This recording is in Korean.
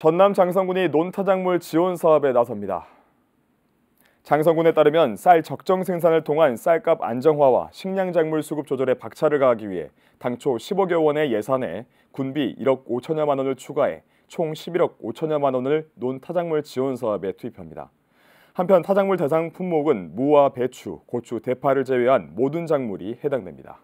전남 장성군이 논타작물 지원 사업에 나섭니다. 장성군에 따르면 쌀 적정 생산을 통한 쌀값 안정화와 식량작물 수급 조절에 박차를 가하기 위해 당초 1 5억여 원의 예산에 군비 1억 5천여만 원을 추가해 총 11억 5천여만 원을 논타작물 지원 사업에 투입합니다. 한편 타작물 대상 품목은 무와 배추, 고추, 대파를 제외한 모든 작물이 해당됩니다.